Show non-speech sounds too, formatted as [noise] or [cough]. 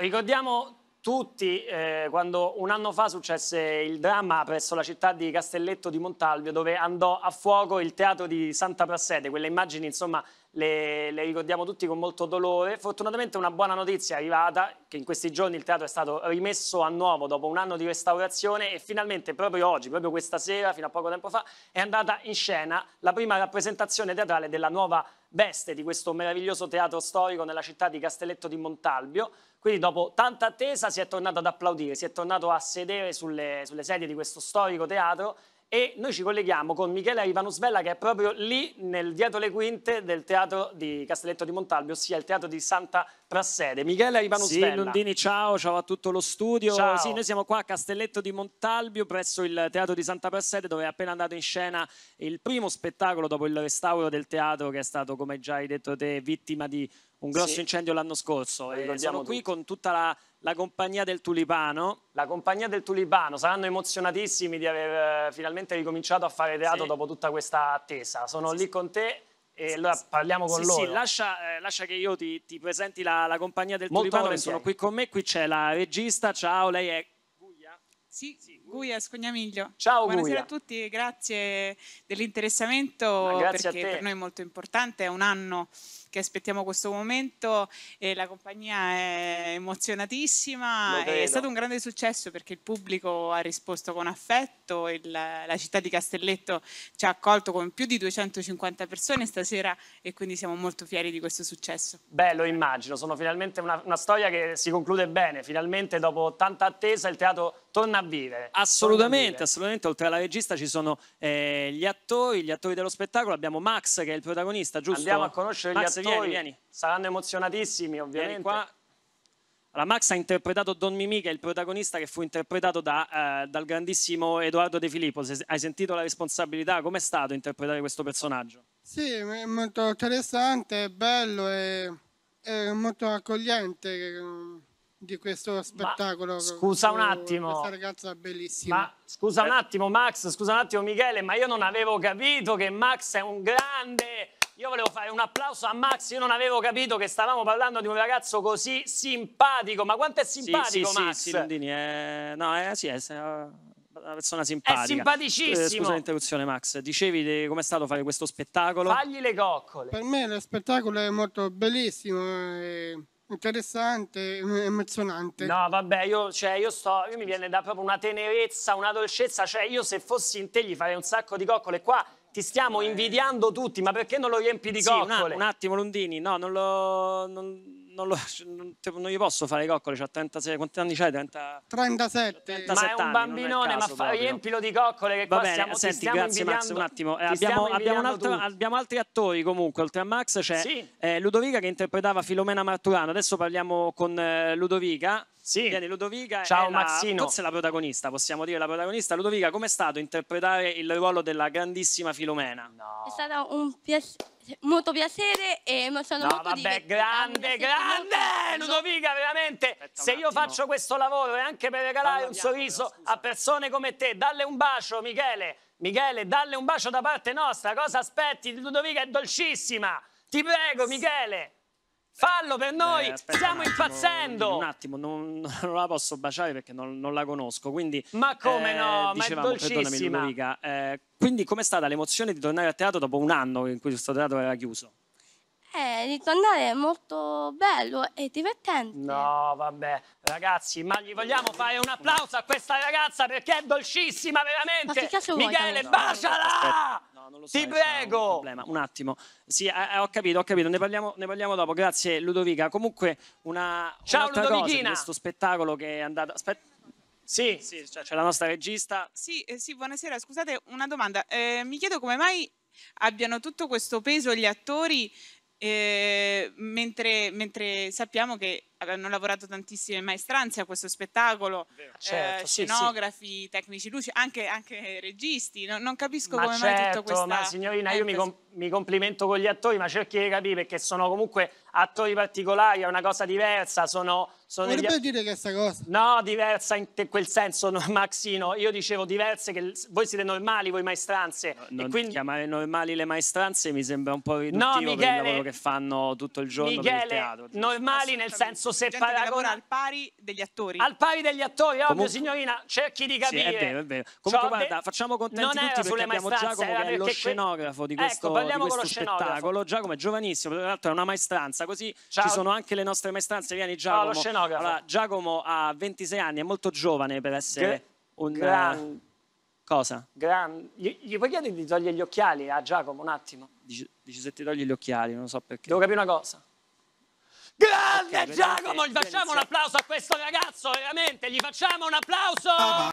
Ricordiamo tutti eh, quando un anno fa successe il dramma presso la città di Castelletto di Montalvio dove andò a fuoco il teatro di Santa Prassede, quelle immagini insomma le, le, ricordiamo tutti con molto dolore. Fortunatamente una buona notizia è arrivata, che in questi giorni il teatro è stato rimesso a nuovo dopo un anno di restaurazione e finalmente proprio oggi, proprio questa sera, fino a poco tempo fa, è andata in scena la prima rappresentazione teatrale della nuova città veste di questo meraviglioso teatro storico nella città di Castelletto di Montalbio. Quindi dopo tanta attesa si è tornato ad applaudire, si è tornato a sedere sulle, sulle sedie di questo storico teatro e noi ci colleghiamo con Michele Ivanusvella che è proprio lì nel dietro le quinte del teatro di Castelletto di Montalbio, ossia il teatro di Santa Prassede. Michele Ivanusvella. Sì, Lundini, ciao, ciao a tutto lo studio. Ciao. Sì, noi siamo qua a Castelletto di Montalbio presso il teatro di Santa Prassede dove è appena andato in scena il primo spettacolo dopo il restauro del teatro che è stato, come già hai detto te, vittima di un grosso sì. incendio l'anno scorso. Eh, sono qui tutti. con tutta la la compagnia del Tulipano. La compagnia del Tulipano, saranno emozionatissimi di aver eh, finalmente ricominciato a fare teatro sì. dopo tutta questa attesa. Sono sì, lì sì. con te e allora parliamo con loro. Sì, lascia, eh, lascia che io ti, ti presenti la, la compagnia del Molto Tulipano che sono qui con me, qui c'è la regista, ciao, lei è sì, sì. Guia Ciao Buonasera Guia. a tutti, grazie dell'interessamento grazie perché per noi è molto importante, è un anno che aspettiamo questo momento e la compagnia è emozionatissima, è stato un grande successo perché il pubblico ha risposto con affetto, il, la città di Castelletto ci ha accolto con più di 250 persone stasera e quindi siamo molto fieri di questo successo. Beh, lo immagino, sono finalmente una, una storia che si conclude bene, finalmente dopo tanta attesa il teatro torna a vivere. Assolutamente, assolutamente. Oltre alla regista ci sono eh, gli attori, gli attori dello spettacolo. Abbiamo Max che è il protagonista, giusto? Andiamo a conoscere Max, gli attori. Vieni, vieni. Saranno emozionatissimi, ovviamente. Allora, Max ha interpretato Don Mimì, che è il protagonista che fu interpretato da, eh, dal grandissimo Edoardo De Filippo. Se hai sentito la responsabilità? Com'è stato interpretare questo personaggio? Sì, è molto interessante, è bello e molto accogliente di questo spettacolo. Ma, scusa un attimo. Questa ragazza bellissima. Ma, scusa un eh. attimo, Max, scusa un attimo, Michele, ma io non avevo capito che Max è un grande. Io volevo fare un applauso a Max, io non avevo capito che stavamo parlando di un ragazzo così simpatico, ma quanto è simpatico sì, sì, Max? Sì, Londini, è... no, è, eh, sì, è una persona simpatica. È eh, simpaticissimo. Scusa l'interruzione, Max. Dicevi com'è stato fare questo spettacolo? Fagli le coccole. Per me lo spettacolo è molto bellissimo. E interessante, emozionante. No, vabbè, io, cioè, io, sto, io mi viene da proprio una tenerezza, una dolcezza, cioè io se fossi in te gli farei un sacco di coccole qua. Ti stiamo eh. invidiando tutti, ma perché non lo riempi di sì, coccole? Un, un attimo, Londini, no, non lo. Non non, lo, non, non, gli posso fare i coccoli, c'ha 36, quanti anni c'hai? 37. 37. Ma è un bambinone, caso, ma fa, riempilo di coccole che Va qua bene, stiamo, senti, grazie Max, un attimo. Eh, abbiamo, abbiamo, altro, abbiamo, altri attori comunque, oltre a Max c'è sì. eh, Ludovica che interpretava Filomena Marturano, adesso parliamo con eh, Ludovica. Sì. Viene Ludovica Ciao, è Maxino. La, forse la protagonista, possiamo dire la protagonista. Ludovica, com'è stato interpretare il ruolo della grandissima Filomena? No. È stato un piacere molto piacere e sono no, molto vabbè, grande, grande! Molto... Ludovica, veramente, se io faccio questo lavoro è anche per regalare un sorriso però, a persone come te. Dalle un bacio, Michele. Michele, dalle un bacio da parte nostra. Cosa aspetti? Ludovica è dolcissima. Ti prego, Michele. Fallo per noi, eh, stiamo impazzendo! Un attimo, non, [laughs] non, la posso baciare perché non, non la conosco, quindi... Ma come eh, no, dicevamo, ma è dolcissima! Ludovica, eh, quindi com'è stata l'emozione di tornare a teatro dopo un anno in cui questo teatro era chiuso? Eh, ritornare è molto bello e divertente. No, vabbè, ragazzi, ma gli vogliamo fare un applauso a questa ragazza perché è dolcissima, veramente. Ma che Michele, vuoi, baciala! No, non lo so, Ti prego! Un, un, attimo. Sì, eh, eh, ho capito, ho capito, ne parliamo, ne parliamo, dopo. Grazie Ludovica. Comunque, una Ciao Ludovicina. Cosa, questo spettacolo che è andato. Aspetta. Sì, sì cioè, c'è la nostra regista. Sì, eh, sì, buonasera. Scusate, una domanda. Eh, mi chiedo come mai abbiano tutto questo peso gli attori Ehm, mentre, mentre sappiamo che hanno lavorato tantissime maestranze a questo spettacolo, eh, certo, eh, scenografi, sì. tecnici luci, anche, anche registi, no, non capisco ma come certo, mai tutto questo... Ma signorina, io mi, com mi, complimento con gli attori, ma cerchi di capire perché sono comunque attori particolari, è una cosa diversa, sono... sono Vorrebbe degli... dire che cosa? No, diversa in quel senso, no, [laughs] Maxino, io dicevo diverse, che voi siete normali, voi maestranze. No, non quindi... chiamare normali le maestranze mi sembra un po' riduttivo no, Michele, per il lavoro che fanno tutto il giorno Michele, per il teatro. normali nel senso posso separare. Gente lavora al pari degli attori. Al pari degli attori, ovvio, Comunque... signorina, cerchi di capire. Sì, è vero, è vero. Comunque, cioè, guarda, facciamo contenti tutti perché abbiamo Giacomo eh, che è lo scenografo di ecco, questo, ecco, di questo spettacolo. Giacomo è giovanissimo, tra l'altro è una maestranza, così Ciao. ci sono anche le nostre maestranze. Vieni, Giacomo. Ciao, lo scenografo. Allora, Giacomo ha 26 anni, è molto giovane per essere G un. Gran... Eh, cosa? Gran... Gli, gli puoi chiedere di togliere gli occhiali a Giacomo un attimo? Dici, dici se ti togli gli occhiali, non so perché. Devo capire una cosa. Grande okay, Giacomo, gli facciamo un applauso a questo ragazzo, veramente, gli facciamo un applauso! Ah,